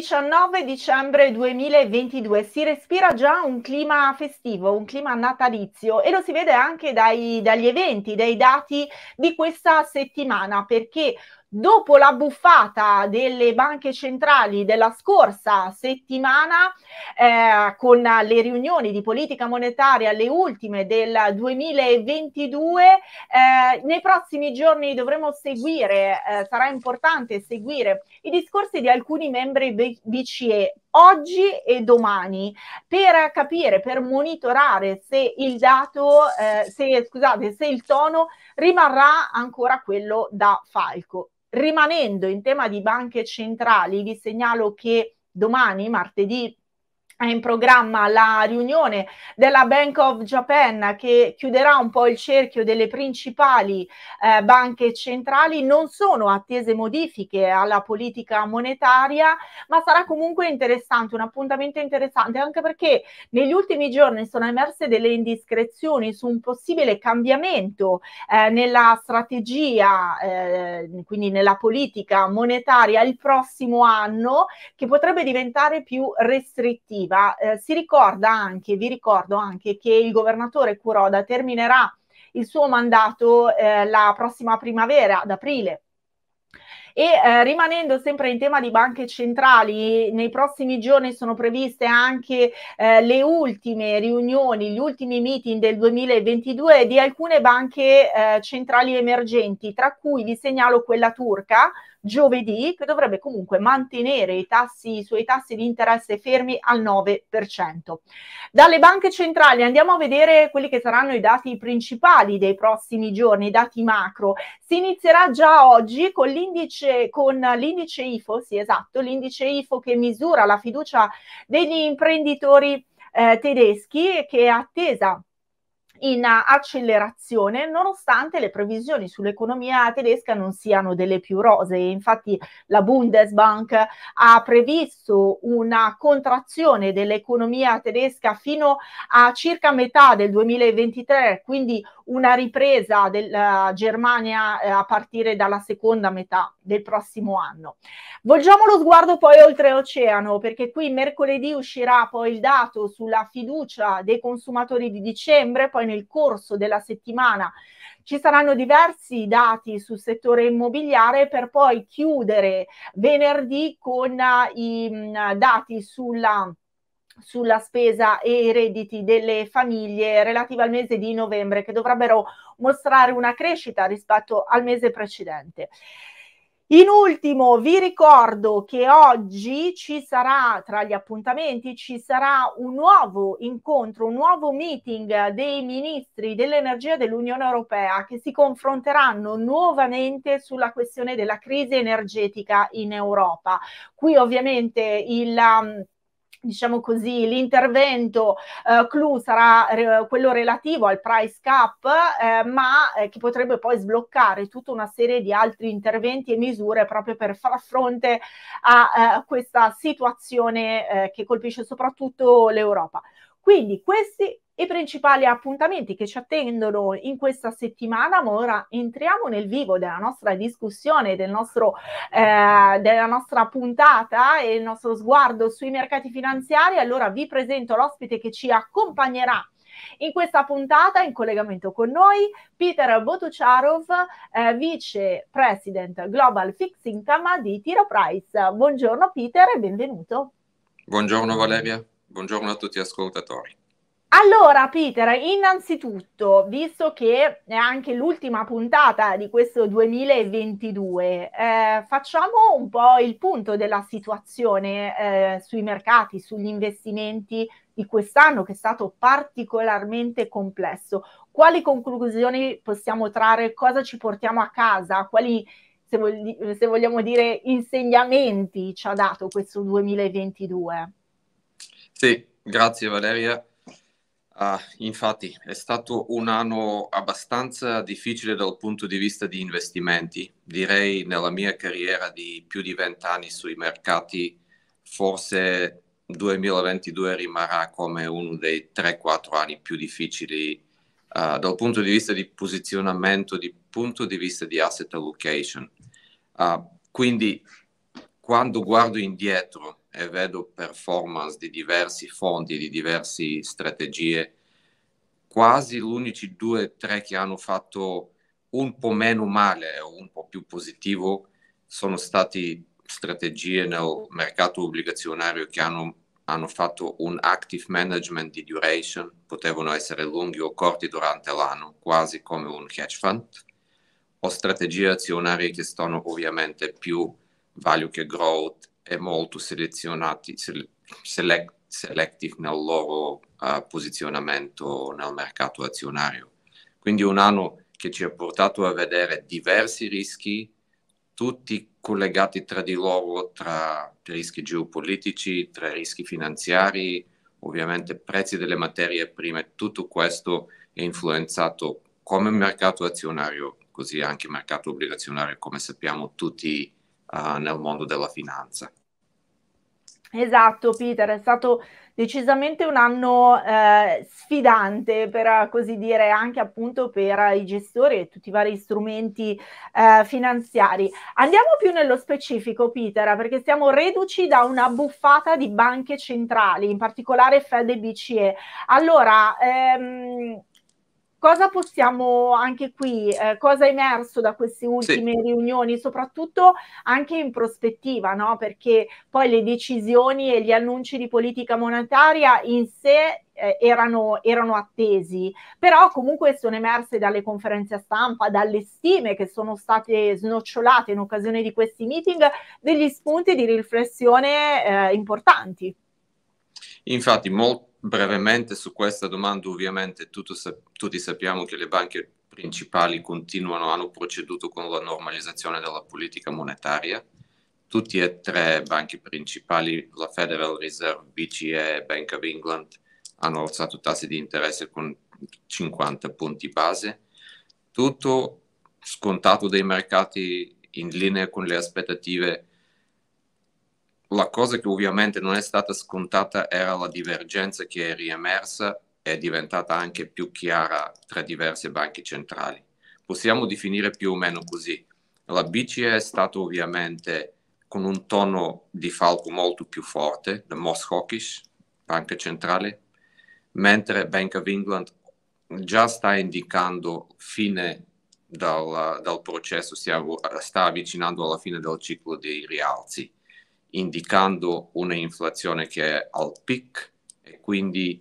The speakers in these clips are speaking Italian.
19 dicembre 2022 si respira già un clima festivo, un clima natalizio e lo si vede anche dai, dagli eventi, dai dati di questa settimana perché dopo la buffata delle banche centrali della scorsa settimana, eh, con le riunioni di politica monetaria, le ultime del 2022, eh, nei prossimi giorni dovremo seguire, eh, sarà importante seguire i discorsi di alcuni membri BCE oggi e domani per capire, per monitorare se il dato, eh, se, scusate, se il tono rimarrà ancora quello da falco. Rimanendo in tema di banche centrali, vi segnalo che domani, martedì è eh, in programma la riunione della Bank of Japan che chiuderà un po' il cerchio delle principali eh, banche centrali. Non sono attese modifiche alla politica monetaria, ma sarà comunque interessante, un appuntamento interessante, anche perché negli ultimi giorni sono emerse delle indiscrezioni su un possibile cambiamento eh, nella strategia, eh, quindi nella politica monetaria il prossimo anno, che potrebbe diventare più restrittiva arriva. Eh, si ricorda anche, vi ricordo anche che il governatore Curoda terminerà il suo mandato eh, la prossima primavera, ad aprile. E eh, rimanendo sempre in tema di banche centrali, nei prossimi giorni sono previste anche eh, le ultime riunioni, gli ultimi meeting del 2022 di alcune banche eh, centrali emergenti, tra cui vi segnalo quella turca, giovedì che dovrebbe comunque mantenere i, tassi, i suoi tassi di interesse fermi al 9%. Dalle banche centrali andiamo a vedere quelli che saranno i dati principali dei prossimi giorni, i dati macro. Si inizierà già oggi con l'indice, con l'indice IFO, sì esatto, l'indice IFO che misura la fiducia degli imprenditori eh, tedeschi che è attesa in accelerazione nonostante le previsioni sull'economia tedesca non siano delle più rose. Infatti la Bundesbank ha previsto una contrazione dell'economia tedesca fino a circa metà del 2023, quindi una ripresa della eh, Germania eh, a partire dalla seconda metà del prossimo anno. Volgiamo lo sguardo poi oltreoceano, perché qui mercoledì uscirà poi il dato sulla fiducia dei consumatori di dicembre, poi nel corso della settimana ci saranno diversi dati sul settore immobiliare per poi chiudere venerdì con uh, i mh, mm, dati sulla sulla spesa e i redditi delle famiglie relativa al mese di novembre che dovrebbero mostrare una crescita rispetto al mese precedente. In ultimo vi ricordo che oggi ci sarà, tra gli appuntamenti, ci sarà un nuovo incontro, un nuovo meeting dei ministri dell'energia dell'Unione Europea che si confronteranno nuovamente sulla questione della crisi energetica in Europa. Qui ovviamente il... Um, diciamo così, l'intervento eh, clou sarà re, eh, quello relativo al price cap, eh, ma eh, che potrebbe poi sbloccare tutta una serie di altri interventi e misure proprio per far fronte a eh, questa situazione eh, che colpisce soprattutto l'Europa. Quindi questi i principali appuntamenti che ci attendono in questa settimana, ma ora entriamo nel vivo della nostra discussione, del nostro, eh, della nostra puntata e il nostro sguardo sui mercati finanziari. Allora vi presento l'ospite che ci accompagnerà in questa puntata in collegamento con noi Peter Botucharov, eh, vice president Global Fixing Income di Tiro Price. Buongiorno Peter e benvenuto. Buongiorno Valeria, buongiorno a tutti gli ascoltatori. Allora, Peter, innanzitutto, visto che è anche l'ultima puntata di questo 2022, eh, facciamo un po' il punto della situazione eh, sui mercati, sugli investimenti di quest'anno che è stato particolarmente complesso. Quali conclusioni possiamo trarre? Cosa ci portiamo a casa? Quali, se, vogli- se vogliamo dire, insegnamenti ci ha dato questo 2022? Sì, grazie Valeria. Uh, infatti è stato un anno abbastanza difficile dal punto di vista di investimenti. Direi nella mia carriera di più di vent'anni sui mercati, forse 2022 rimarrà come uno dei 3-4 anni più difficili uh, dal punto di vista di posizionamento, dal punto di vista di asset allocation. Uh, quindi quando guardo indietro e vedo performance di diversi fondi, di diverse strategie, quasi l'unici due o tre che hanno fatto un po' meno male o un po' più positivo sono state strategie nel mercato obbligazionario che hanno, hanno fatto un active management di duration, potevano essere lunghi o corti durante l'anno, quasi come un hedge fund, o strategie azionarie che sono ovviamente più value che growth è molto selezionati, select, selective nel loro uh, posizionamento nel mercato azionario. Quindi un anno che ci ha portato a vedere diversi rischi, tutti collegati tra di loro, tra rischi geopolitici, tra rischi finanziari, ovviamente prezzi delle materie prime, tutto questo è influenzato come mercato azionario, così anche mercato obbligazionario, come sappiamo tutti uh, nel mondo della finanza. Esatto, Peter, è stato decisamente un anno eh, sfidante, per così dire, anche appunto per i gestori e tutti i vari strumenti eh, finanziari. Andiamo più nello specifico, Peter, perché siamo reduci da una buffata di banche centrali, in particolare Fed e BCE. Allora, ehm, Cosa possiamo anche qui, eh, cosa è emerso da queste ultime sì. riunioni, soprattutto anche in prospettiva, no? perché poi le decisioni e gli annunci di politica monetaria in sé eh, erano, erano, attesi, però comunque sono emerse dalle conferenze stampa, dalle stime che sono state snocciolate in occasione di questi meeting, degli spunti di riflessione eh, importanti. Infatti, molto brevemente su questa domanda, ovviamente sa- tutti sappiamo che le banche principali continuano, hanno proceduto con la normalizzazione della politica monetaria. Tutti e tre banche principali, la Federal Reserve, BCE e Bank of England, hanno alzato tassi di interesse con 50 punti base. Tutto scontato dai mercati in linea con le aspettative la cosa che ovviamente non è stata scontata era la divergenza che è riemersa e è diventata anche più chiara tra diverse banche centrali. Possiamo definire più o meno così. La BCE è stata ovviamente con un tono di falco molto più forte, la Moss Hawkish, banca centrale, mentre Bank of England già sta indicando fine dal, dal processo, sta avvicinando alla fine del ciclo dei rialzi indicando un'inflazione che è al peak e quindi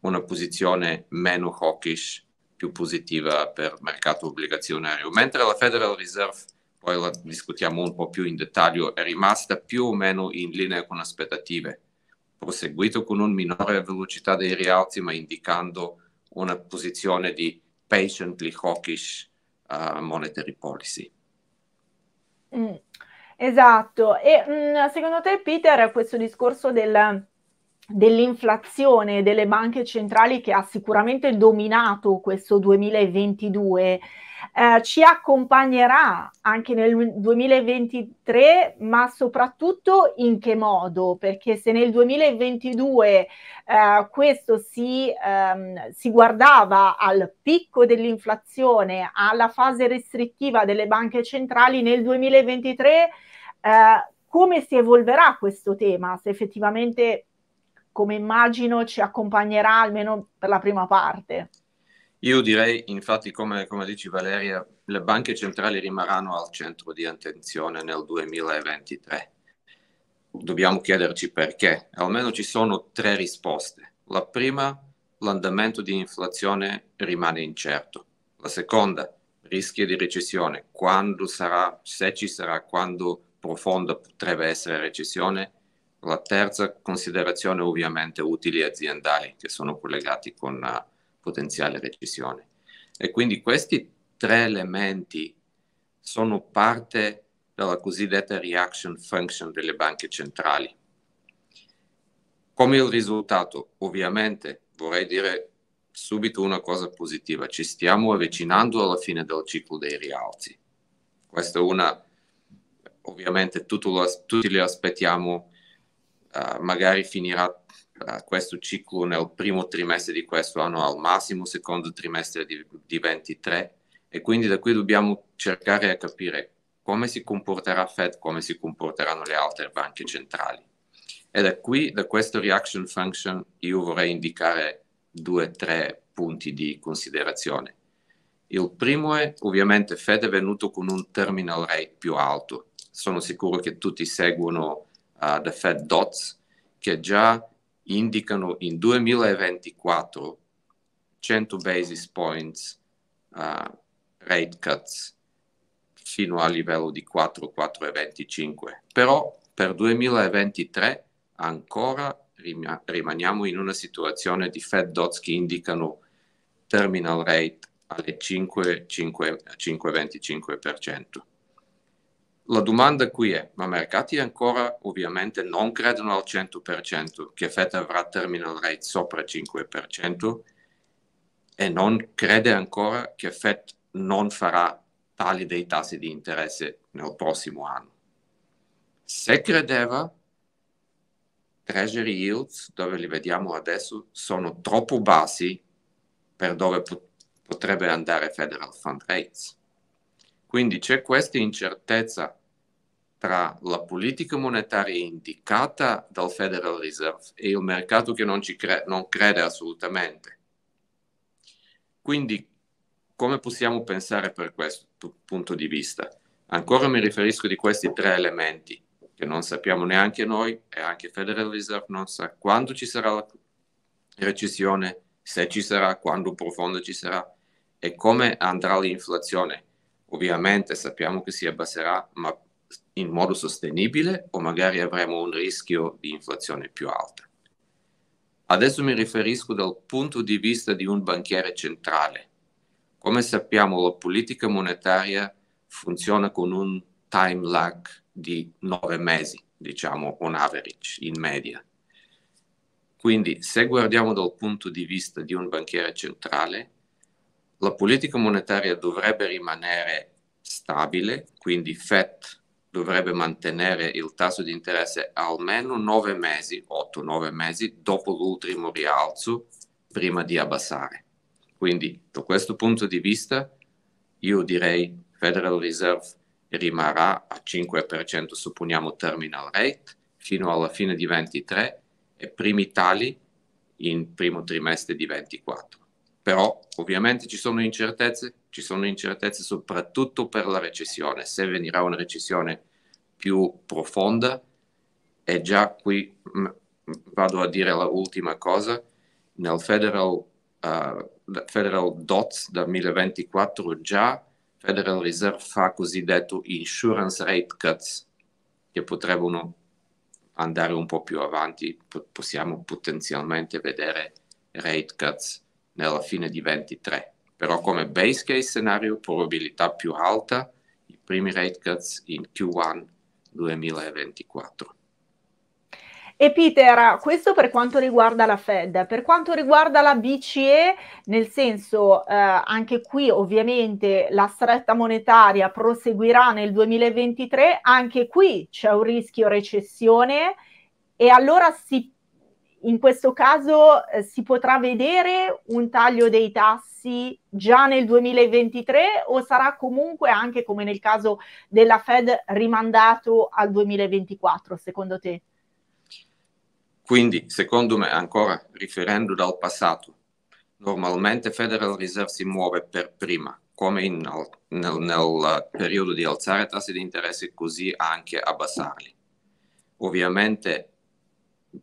una posizione meno hawkish, più positiva per il mercato obbligazionario, mentre la Federal Reserve, poi la discutiamo un po' più in dettaglio, è rimasta più o meno in linea con aspettative, proseguito con una minore velocità dei rialzi, ma indicando una posizione di patiently hawkish uh, monetary policy. Mm. Esatto, e mh, mm, secondo te Peter questo discorso del, dell'inflazione delle banche centrali che ha sicuramente dominato questo 2022 eh, ci accompagnerà anche nel 2023, ma soprattutto in che modo? Perché se nel 2022 eh, questo si, ehm, si guardava al picco dell'inflazione, alla fase restrittiva delle banche centrali, nel 2023 eh, come si evolverà questo tema? Se effettivamente, come immagino, ci accompagnerà almeno per la prima parte. Io direi, infatti, come, come dici Valeria, le banche centrali rimarranno al centro di attenzione nel 2023. Dobbiamo chiederci perché. Almeno ci sono tre risposte. La prima, l'andamento di inflazione rimane incerto. La seconda, rischio di recessione. Quando sarà, se ci sarà, quando profonda potrebbe essere recessione. La terza considerazione ovviamente utili aziendali che sono collegati con una eh, potenziale recessione. E quindi questi tre elementi sono parte della cosiddetta reaction function delle banche centrali. Come risultato, ovviamente, vorrei dire subito una cosa positiva, ci stiamo avvicinando alla fine del ciclo dei rialzi. Questa è una ovviamente lo, tutti lo aspettiamo, uh, magari finirà uh, questo ciclo nel primo trimestre di questo anno, al massimo secondo trimestre di, di 23 e quindi da qui dobbiamo cercare a capire come si comporterà Fed, come si comporteranno le altre banche centrali. E da qui, da questo reaction function, io vorrei indicare due o tre punti di considerazione. Il primo è, ovviamente, Fed è venuto con un terminal rate più alto, sono sicuro che tutti seguono uh, The Fed Dots, che già indicano in 2024 100 basis points uh, rate cuts fino a livello di 4,4,25. 4,25. Però per 2023 ancora rimaniamo in una situazione di Fed Dots che indicano terminal rate alle 5, 5, 5,25%. La domanda qui è, ma i mercati ancora ovviamente non credono al 100% che FED avrà terminal rate sopra il 5% e non crede ancora che FED non farà tali dei tassi di interesse nel prossimo anno. Se credeva, treasury yields, dove li vediamo adesso, sono troppo bassi per dove potrebbe andare Federal Fund Rates quindi c'è questa incertezza tra la politica monetaria indicata dal Federal Reserve e il mercato che non, cre- non crede assolutamente. Quindi come possiamo pensare per questo p- punto di vista? Ancora mi riferisco di questi tre elementi che non sappiamo neanche noi e anche Federal Reserve non sa quando ci sarà la recessione, se ci sarà, quando profonda ci sarà e come andrà l'inflazione Ovviamente sappiamo che si abbasserà, ma in modo sostenibile o magari avremo un rischio di inflazione più alta. Adesso mi riferisco dal punto di vista di un banchiere centrale. Come sappiamo la politica monetaria funziona con un time lag di nove mesi, diciamo on average, in media. Quindi se guardiamo dal punto di vista di un banchiere centrale, la politica monetaria dovrebbe rimanere stabile, quindi FED dovrebbe mantenere il tasso di interesse almeno 9 mesi, 8-9 mesi dopo l'ultimo rialzo prima di abbassare. Quindi da questo punto di vista io direi Federal Reserve rimarrà a 5%, supponiamo terminal rate, fino alla fine di 2023 e primi tali in primo trimestre di 2024 però ovviamente ci sono incertezze, ci sono incertezze soprattutto per la recessione, se venirà una recessione più profonda e già qui mh, mm, vado a dire l'ultima cosa, nel federal, uh, federal DOTS da 2024 già Federal Reserve fa cosiddetto insurance rate cuts che potrebbero andare un po' più avanti, possiamo potenzialmente vedere rate cuts nella fine di 23. Però come base case scenario, probabilità più alta, i primi rate cuts in Q1 2024. E Peter, questo per quanto riguarda la Fed, per quanto riguarda la BCE, nel senso eh, anche qui ovviamente la stretta monetaria proseguirà nel 2023, anche qui c'è un rischio recessione e allora si in questo caso eh, si potrà vedere un taglio dei tassi già nel 2023 o sarà comunque anche come nel caso della Fed rimandato al 2024 secondo te? Quindi secondo me ancora riferendo dal passato normalmente Federal Reserve si muove per prima come in, nel, nel periodo di alzare tassi di interesse così anche abbassarli. Ovviamente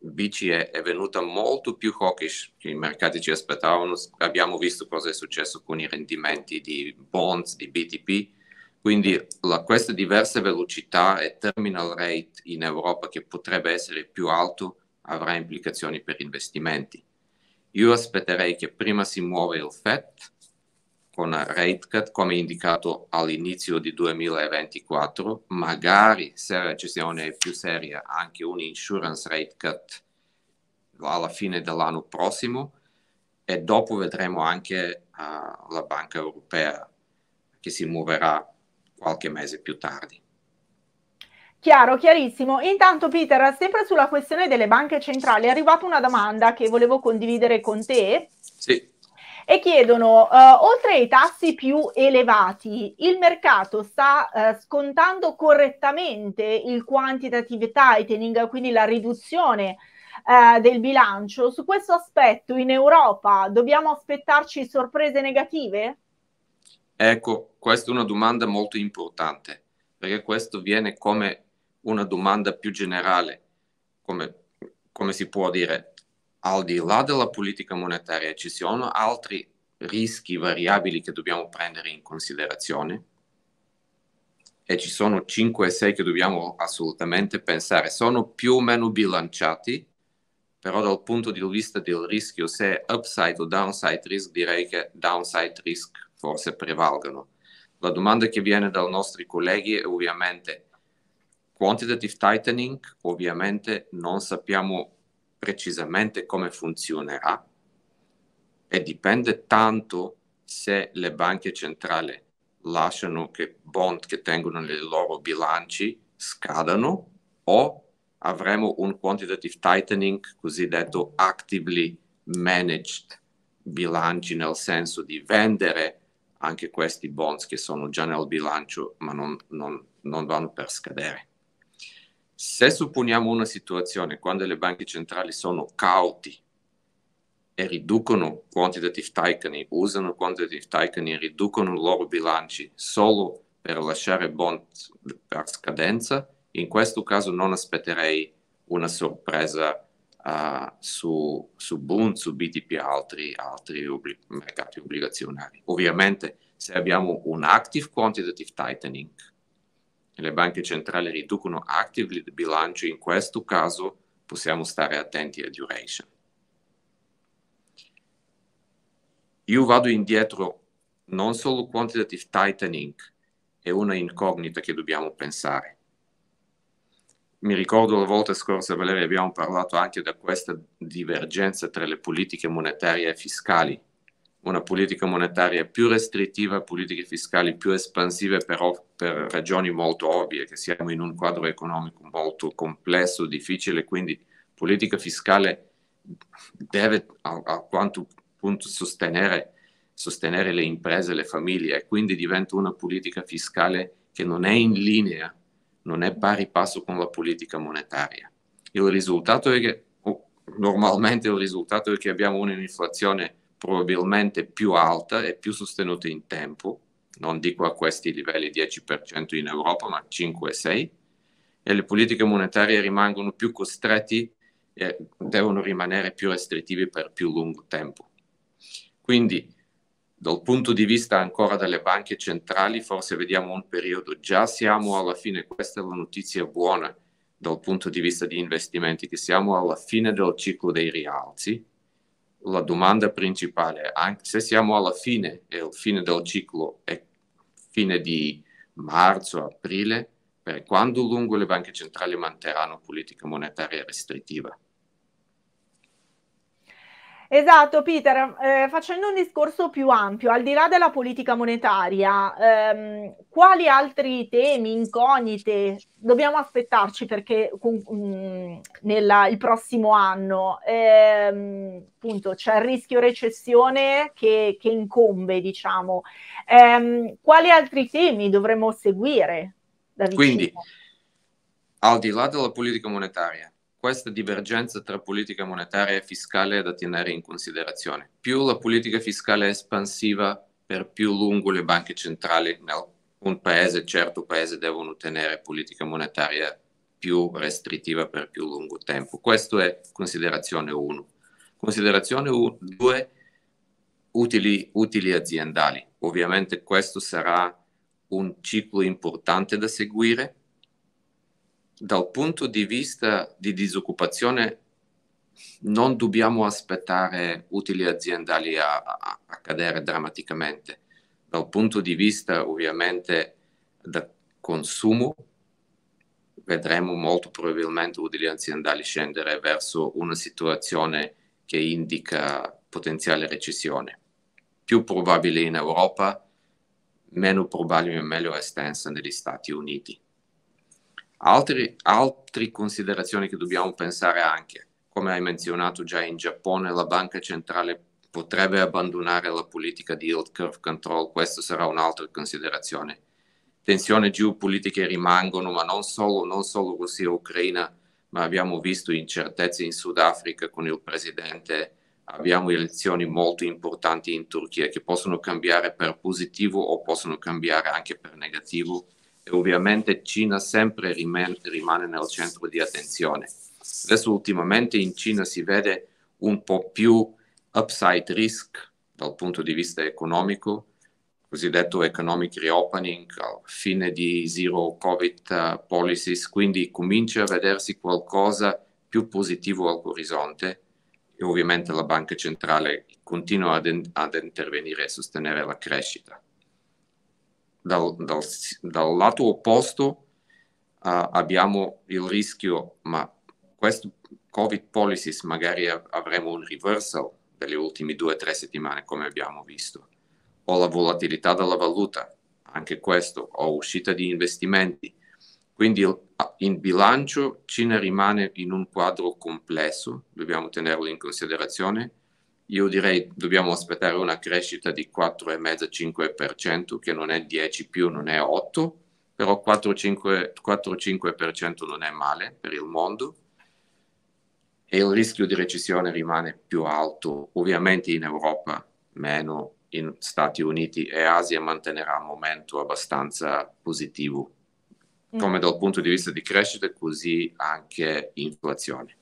BCE è venuta molto più hawkish che i mercati ci aspettavano. Abbiamo visto cosa è successo con i rendimenti di bonds, di BTP. Quindi la, queste diverse velocità e terminal rate in Europa che potrebbe essere più alto avrà implicazioni per investimenti. Io aspetterei che prima si muova il FED con rate cut come indicato all'inizio di 2024, magari se la recessione è più seria anche un insurance rate cut alla fine dell'anno prossimo e dopo vedremo anche uh, la Banca Europea che si muoverà qualche mese più tardi. Chiaro, chiarissimo. Intanto Peter, sempre sulla questione delle banche centrali è arrivata una domanda che volevo condividere con te. Sì e chiedono, eh, oltre ai tassi più elevati, il mercato sta eh, scontando correttamente il quantitative tightening, quindi la riduzione eh, del bilancio. Su questo aspetto in Europa dobbiamo aspettarci sorprese negative? Ecco, questa è una domanda molto importante, perché questo viene come una domanda più generale, come, come si può dire al di là della politica monetaria ci sono altri rischi variabili che dobbiamo prendere in considerazione e ci sono 5 e 6 che dobbiamo assolutamente pensare. Sono più o meno bilanciati, però dal punto di vista del rischio, se è upside o downside risk, direi che downside risk forse prevalgono La domanda che viene dai nostri colleghi è ovviamente quantitative tightening, ovviamente non sappiamo precisamente come funzionerà e dipende tanto se le banche centrali lasciano che bond che tengono nei loro bilanci scadano o avremo un quantitative tightening cosiddetto actively managed bilanci nel senso di vendere anche questi bonds che sono già nel bilancio ma non, non, non vanno per scadere. Se supponiamo una situazione quando le banche centrali sono cauti e riducono quantitative tightening, usano quantitative tightening, riducono i loro bilanci solo per lasciare bond per scadenza, in questo caso non aspetterei una sorpresa uh, su, su Bund, su BTP e altri, altri obli- mercati obbligazionari. Ovviamente se abbiamo un active quantitative tightening, le banche centrali riducono actively il bilancio, in questo caso possiamo stare attenti a duration. Io vado indietro non solo quantitative tightening è una incognita che dobbiamo pensare. Mi ricordo la volta scorsa, Valeria, abbiamo parlato anche di questa divergenza tra le politiche monetarie e fiscali una politica monetaria più restrittiva, politiche fiscali più espansive, però per ragioni molto ovvie, che siamo in un quadro economico molto complesso, difficile, quindi politica fiscale deve a, a quanto punto sostenere, sostenere le imprese, le famiglie, e quindi diventa una politica fiscale che non è in linea, non è pari passo con la politica monetaria. Il risultato è che, normalmente il risultato è che abbiamo un'inflazione probabilmente più alta e più sostenuta in tempo, non dico a questi livelli 10% in Europa, ma 5-6, e le politiche monetarie rimangono più costrette e devono rimanere più restrittive per più lungo tempo. Quindi, dal punto di vista ancora delle banche centrali, forse vediamo un periodo, già siamo alla fine, questa è la notizia buona dal punto di vista di investimenti, che siamo alla fine del ciclo dei rialzi, la domanda principale, anche se siamo alla fine, e il fine del ciclo è fine di marzo, aprile, per quanto lungo le banche centrali manterranno politica monetaria restrittiva. Esatto, Peter, eh, facendo un discorso più ampio, al di là della politica monetaria, ehm, quali altri temi, incognite dobbiamo aspettarci perché um, nella, il prossimo anno ehm, appunto, c'è il rischio recessione che, che incombe, diciamo. Ehm, quali altri temi dovremmo seguire? Da Quindi, al di là della politica monetaria, questa divergenza tra politica monetaria e fiscale è da tenere in considerazione. Più la politica fiscale è espansiva, per più lungo le banche centrali nel un paese, certo paese, devono tenere politica monetaria più restrittiva per più lungo tempo. Questo è considerazione 1. Considerazione 2, utili, utili aziendali. Ovviamente questo sarà un ciclo importante da seguire dal punto di vista di disoccupazione non dobbiamo aspettare utili aziendali a, a, a cadere drammaticamente. Dal punto di vista ovviamente da consumo vedremo molto probabilmente utili aziendali scendere verso una situazione che indica potenziale recessione. Più probabile in Europa, meno probabile e meglio estensa negli Stati Uniti. Altri, altre considerazioni che dobbiamo pensare anche, come hai menzionato già in Giappone, la banca centrale potrebbe abbandonare la politica di yield curve control, questa sarà un'altra considerazione. Tensioni geopolitiche rimangono, ma non solo, non solo Russia e Ucraina, ma abbiamo visto incertezze in Sudafrica con il presidente, abbiamo elezioni molto importanti in Turchia che possono cambiare per positivo o possono cambiare anche per negativo e ovviamente Cina sempre rimane, rimane nel centro di attenzione. Adesso ultimamente in Cina si vede un po' più upside risk dal punto di vista economico, cosiddetto economic reopening, fine di zero covid eh, policies, quindi comincia a vedersi qualcosa più positivo all'orizzonte e ovviamente la banca centrale continua ad, ad intervenire e sostenere la crescita dal, dal, dal lato opposto uh, abbiamo il rischio, ma questo Covid policies magari avremo un reversal delle ultime due o tre settimane, come abbiamo visto, o la volatilità della valuta, anche questo, o uscita di investimenti. Quindi in bilancio Cina rimane in un quadro complesso, dobbiamo tenerlo in considerazione io direi dobbiamo aspettare una crescita di 4,5-5%, che non è 10 più, non è 8, però 4-5% non è male per il mondo e il rischio di recessione rimane più alto, ovviamente in Europa meno, in Stati Uniti e Asia mantenerà un momento abbastanza positivo, mm. come dal punto di vista di crescita, così anche inflazione.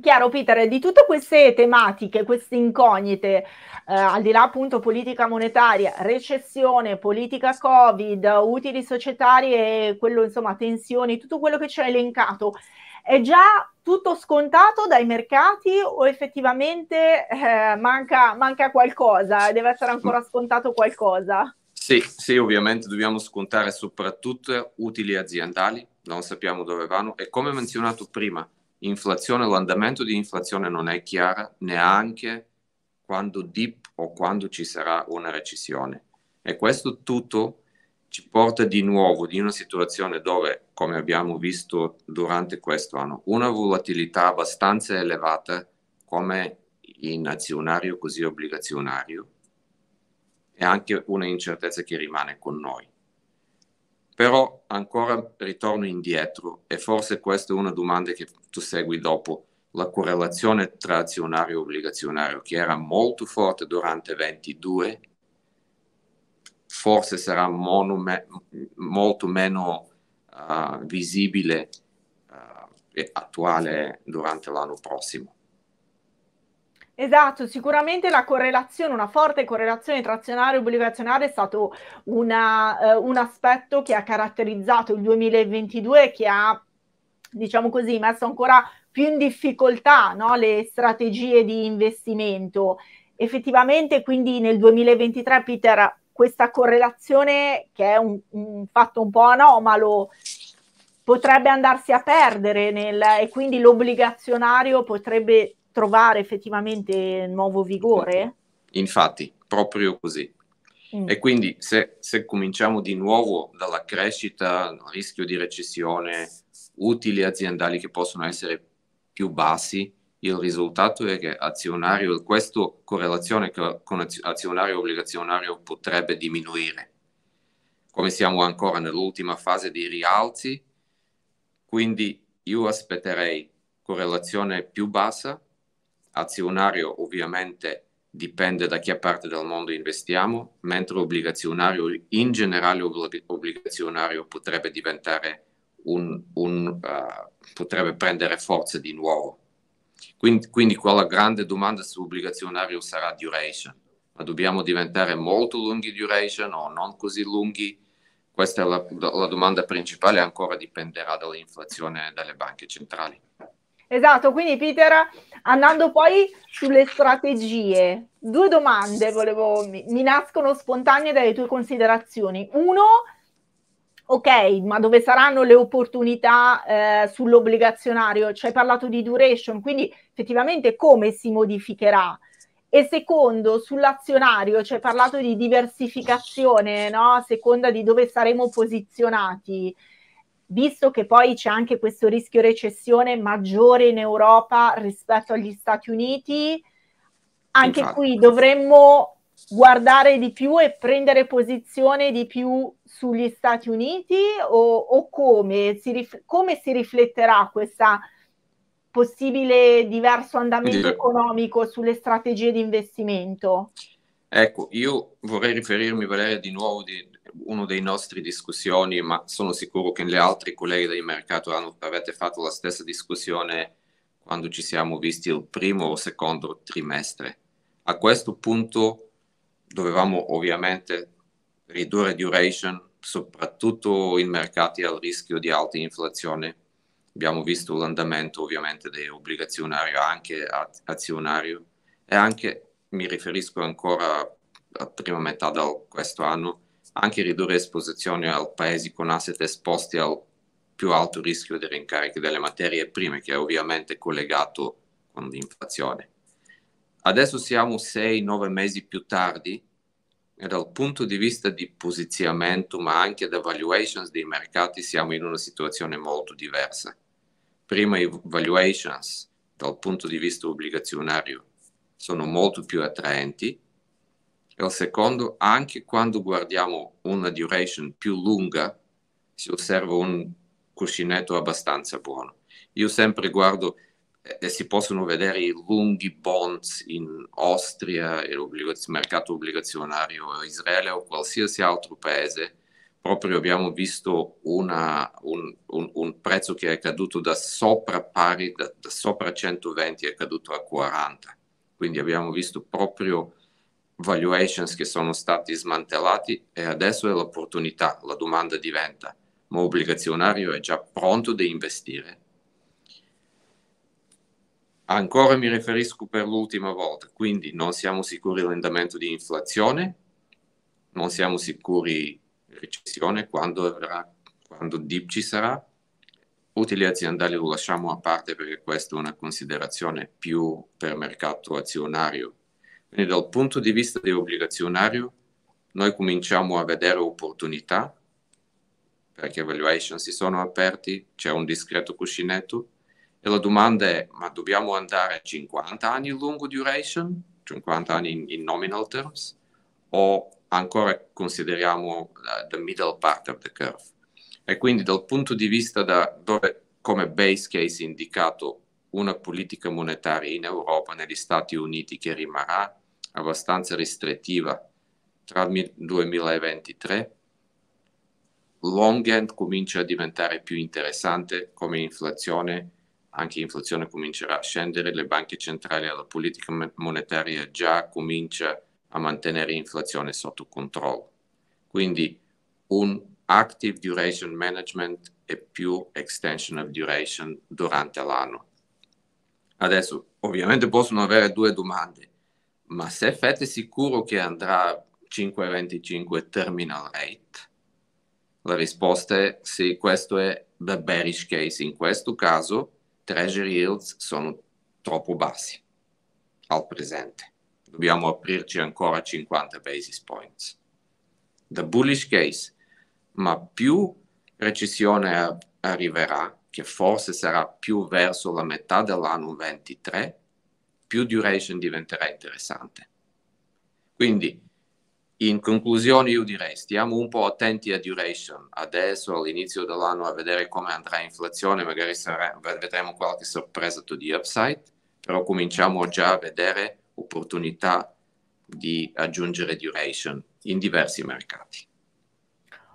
Chiaro Peter, di tutte queste tematiche, queste incognite, eh, al di là appunto politica monetaria, recessione, politica Covid, utili societari e quello insomma tensioni, tutto quello che ci hai elencato, è già tutto scontato dai mercati o effettivamente eh, manca, manca qualcosa, deve essere ancora scontato qualcosa? Sì, sì, ovviamente dobbiamo scontare soprattutto utili aziendali, non sappiamo dove vanno e come menzionato prima, inflazione, l'andamento di inflazione non è chiara neanche quando dip o quando ci sarà una recessione. E questo tutto ci porta di nuovo in una situazione dove, come abbiamo visto durante questo anno, una volatilità abbastanza elevata come in azionario così obbligazionario e anche una incertezza che rimane con noi. Però ancora ritorno indietro e forse questa è una domanda che tu segui dopo, la correlazione tra azionario e obbligazionario che era molto forte durante 22, forse sarà monome- molto meno uh, visibile uh, e attuale durante l'anno prossimo. Esatto, sicuramente la correlazione, una forte correlazione tra azionario e obbligazionario è stato una, eh, un aspetto che ha caratterizzato il 2022, e che ha, diciamo così, messo ancora più in difficoltà no, le strategie di investimento. Effettivamente, quindi nel 2023, Peter, questa correlazione, che è un, un fatto un po' anomalo, potrebbe andarsi a perdere nel, e quindi l'obbligazionario potrebbe trovare effettivamente nuovo vigore? Infatti, proprio così. Mm. E quindi se, se, cominciamo di nuovo dalla crescita, rischio di recessione, utili aziendali che possono essere più bassi, il risultato è che azionario, questa correlazione con azionario obbligazionario potrebbe diminuire. Come siamo ancora nell'ultima fase di rialzi, quindi io aspetterei correlazione più bassa azionario ovviamente dipende da che parte del mondo investiamo, mentre obbligazionario, in generale obbligazionario potrebbe diventare un, un uh, potrebbe prendere forza di nuovo. Quindi, quindi quella grande domanda sull'obbligazionario sarà duration, ma dobbiamo diventare molto lunghi duration o non così lunghi? Questa è la, la domanda principale, ancora dipenderà dall'inflazione delle banche centrali. Esatto, quindi Peter, andando poi sulle strategie, due domande volevo, mi, mi nascono spontanee dalle tue considerazioni. Uno, ok, ma dove saranno le opportunità eh, sull'obbligazionario? Ci hai parlato di duration, quindi effettivamente come si modificherà? E secondo, sull'azionario, ci hai parlato di diversificazione, no? a seconda di dove saremo posizionati visto che poi c'è anche questo rischio recessione maggiore in Europa rispetto agli Stati Uniti, anche Infatti. qui dovremmo guardare di più e prendere posizione di più sugli Stati Uniti o, o come, si rif- come si rifletterà questo possibile diverso andamento economico sulle strategie di investimento? Ecco, io vorrei riferirmi, Valeria, di nuovo di uno dei nostri discussioni, ma sono sicuro che le altre colleghe del mercato hanno, avete fatto la stessa discussione quando ci siamo visti il primo o secondo trimestre. A questo punto dovevamo ovviamente ridurre duration, soprattutto in mercati al rischio di alta inflazione. Abbiamo visto l'andamento ovviamente dell'obbligazionario anche azionario e anche mi riferisco ancora alla prima metà di questo anno, anche ridurre esposizione al paese con asset esposti al più alto rischio di rincarico delle materie prime, che è ovviamente collegato con l'inflazione. Adesso siamo 6-9 mesi più tardi e dal punto di vista di posizionamento, ma anche da valuations dei mercati, siamo in una situazione molto diversa. Prima i valuations dal punto di vista obbligazionario sono molto più attraenti. E il secondo, anche quando guardiamo una duration più lunga, si osserva un cuscinetto abbastanza buono. Io sempre guardo eh, e si possono vedere i lunghi bonds in Austria, il mercato obbligazionario Israele o qualsiasi altro paese. Proprio abbiamo visto una, un, un, un, prezzo che è caduto da sopra pari, da, da sopra 120 è caduto a 40 quindi abbiamo visto proprio valuations che sono stati smantellati e adesso è l'opportunità, la domanda diventa, ma obbligazionario è già pronto di investire. Ancora mi riferisco per l'ultima volta, quindi non siamo sicuri dell'andamento di inflazione, non siamo sicuri recessione quando, avrà, quando dip ci sarà, utili aziendali lo lasciamo a parte perché questa è una considerazione più per mercato azionario. Quindi dal punto di vista dell'obbligazionario, noi cominciamo a vedere opportunità perché valuation si sono aperti, c'è un discreto cuscinetto e la domanda è ma dobbiamo andare a 50 anni lungo duration, 50 anni in, in nominal terms o ancora consideriamo la, the middle part of the curve? E quindi dal punto di vista da dove come base case indicato una politica monetaria in Europa, negli Stati Uniti che rimarrà abbastanza restrittiva tra il 2023, long end comincia a diventare più interessante come inflazione, anche inflazione comincerà a scendere, le banche centrali alla politica monetaria già comincia a mantenere inflazione sotto controllo. Quindi un active duration management e più extension of duration durante l'anno. Adesso ovviamente possono avere due domande, ma se fate sicuro che andrà 5,25 terminal rate? La risposta è sì, questo è the bearish case. In questo caso treasury yields sono troppo bassi al presente. Dobbiamo aprirci ancora 50 basis points. The bullish case ma più recessione arriverà, che forse sarà più verso la metà dell'anno 23, più duration diventerà interessante. Quindi, in conclusione, io direi stiamo un po' attenti a duration adesso, all'inizio dell'anno, a vedere come andrà l'inflazione, magari sarà, vedremo qualche sorpresa di upside, però cominciamo già a vedere opportunità di aggiungere duration in diversi mercati.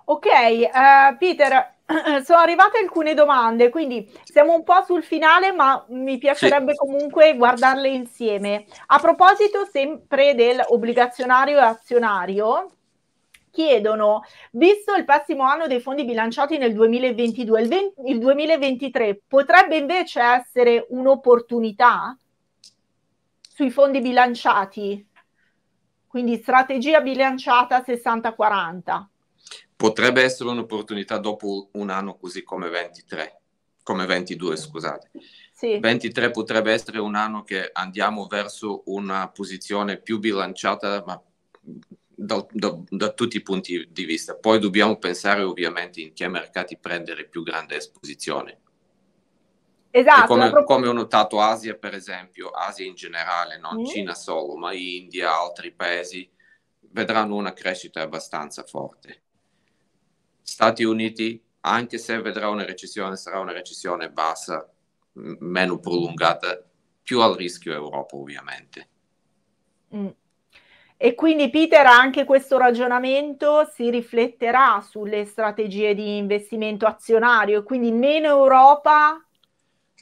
Ok, uh, Peter, sono arrivate alcune domande, quindi siamo un po' sul finale, ma mi piacerebbe sì. comunque guardarle insieme. A proposito sempre dell'obbligazionario e azionario, chiedono, visto il pessimo anno dei fondi bilanciati nel 2022, il, 20, il 2023 potrebbe invece essere un'opportunità sui fondi bilanciati? Quindi strategia bilanciata 60-40 potrebbe essere un'opportunità dopo un anno così come 23, come 22 scusate. Sì. 23 potrebbe essere un anno che andiamo verso una posizione più bilanciata ma da, da, da tutti i punti di vista. Poi dobbiamo pensare ovviamente in che mercati prendere più grande esposizione. Esatto, come, prop- come, ho notato Asia, per esempio, Asia in generale, non mm mm-hmm. Cina solo, ma India, altri paesi, vedranno una crescita abbastanza forte. Stati Uniti, anche se vedrà una recessione, sarà una recessione bassa, m- meno prolungata, più al rischio Europa ovviamente. Mm. E quindi Peter, anche questo ragionamento si rifletterà sulle strategie di investimento azionario, quindi meno Europa,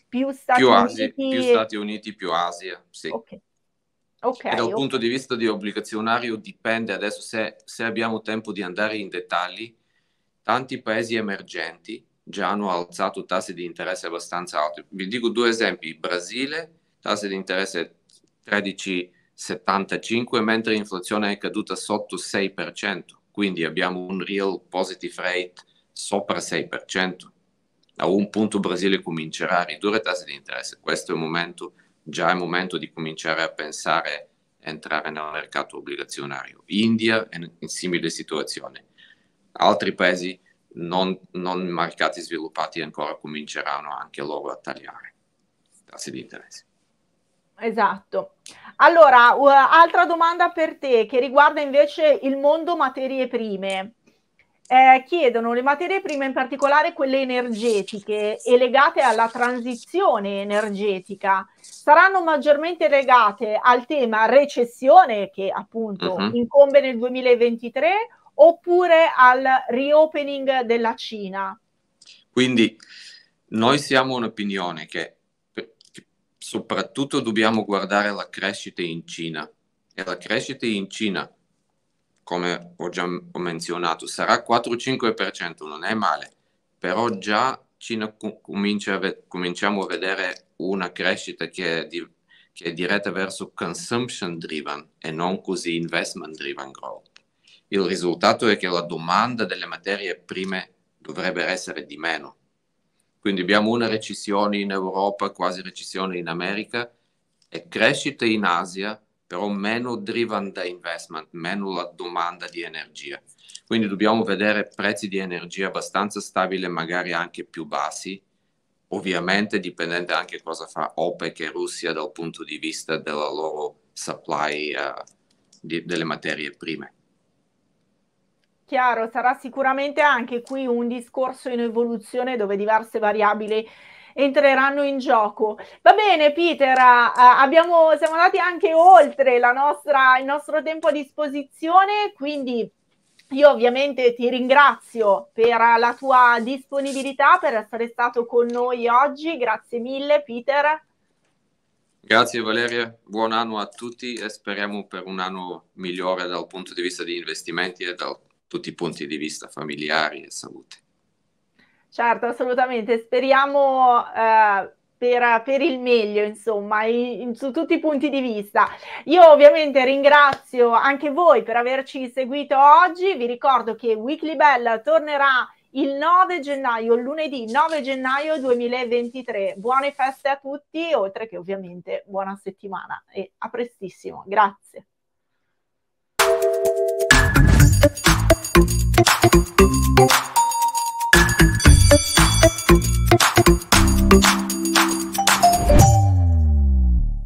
più Stati più Asia, Uniti. Più Stati Uniti, più Asia, sì. Okay. Okay, e dal okay. punto di vista di obbligazionario dipende adesso se, se abbiamo tempo di andare in dettagli tanti paesi emergenti già hanno alzato tassi di interesse abbastanza alti. Vi dico due esempi, Brasile, tasso di interesse 13,75, mentre l'inflazione è caduta sotto 6%, quindi abbiamo un real positive rate sopra 6%. A un punto Brasile comincerà a ridurre tassi di interesse, questo è il momento, già è il momento di cominciare a pensare a entrare nel mercato obbligazionario. India è in simile situazione altri paesi non, non marcati sviluppati ancora cominceranno anche loro a tagliare tassi di interesse. Esatto. Allora, uh, altra domanda per te che riguarda invece il mondo materie prime. Eh, chiedono le materie prime, in particolare quelle energetiche e legate alla transizione energetica, saranno maggiormente legate al tema recessione che appunto uh-huh. incombe nel 2023 oppure al reopening della Cina? Quindi noi siamo un'opinione che, che soprattutto dobbiamo guardare la crescita in Cina e la crescita in Cina, come ho già ho menzionato, sarà 4-5%, non è male, però già Cina comincia a cominciamo a vedere una crescita che è, di- che è diretta verso consumption driven e non così investment driven growth il risultato è che la domanda delle materie prime dovrebbe essere di meno. Quindi abbiamo una recessione in Europa, quasi recessione in America e crescita in Asia, però meno driven da investment, meno la domanda di energia. Quindi dobbiamo vedere prezzi di energia abbastanza stabili, magari anche più bassi, ovviamente dipendente anche da cosa fa OPEC e Russia dal punto di vista della loro supply uh, di, delle materie prime. Chiaro, sarà sicuramente anche qui un discorso in evoluzione dove diverse variabili entreranno in gioco. Va bene, Peter, eh, abbiamo, siamo andati anche oltre nostra, il nostro tempo a disposizione, quindi io ovviamente ti ringrazio per la tua disponibilità, per essere stato con noi oggi. Grazie mille, Peter. Grazie Valeria, buon anno a tutti e speriamo per un anno migliore dal punto di vista di investimenti e dal tutti i punti di vista familiari e salute. Certo, assolutamente. Speriamo eh, per, per, il meglio, insomma, in, su tutti i punti di vista. Io ovviamente ringrazio anche voi per averci seguito oggi. Vi ricordo che Weekly Bell tornerà il 9 gennaio, lunedì 9 gennaio 2023. Buone feste a tutti, oltre che ovviamente buona settimana e a prestissimo. Grazie. Música